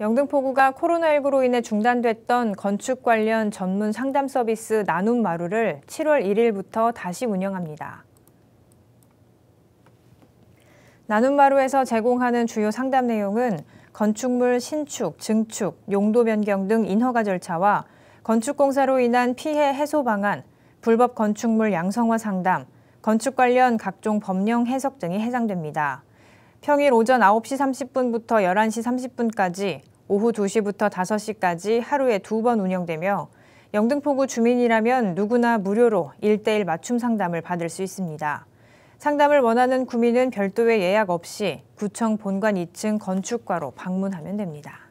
영등포구가 코로나19로 인해 중단됐던 건축 관련 전문 상담 서비스 나눔 마루를 7월 1일부터 다시 운영합니다. 나눔 마루에서 제공하는 주요 상담 내용은 건축물 신축, 증축, 용도 변경 등 인허가 절차와 건축공사로 인한 피해 해소 방안, 불법 건축물 양성화 상담, 건축 관련 각종 법령 해석 등이 해당됩니다. 평일 오전 9시 30분부터 11시 30분까지 오후 2시부터 5시까지 하루에 두 번 운영되며 영등포구 주민이라면 누구나 무료로 일대일 맞춤 상담을 받을 수 있습니다. 상담을 원하는 구민은 별도의 예약 없이 구청 본관 2층 건축과로 방문하면 됩니다.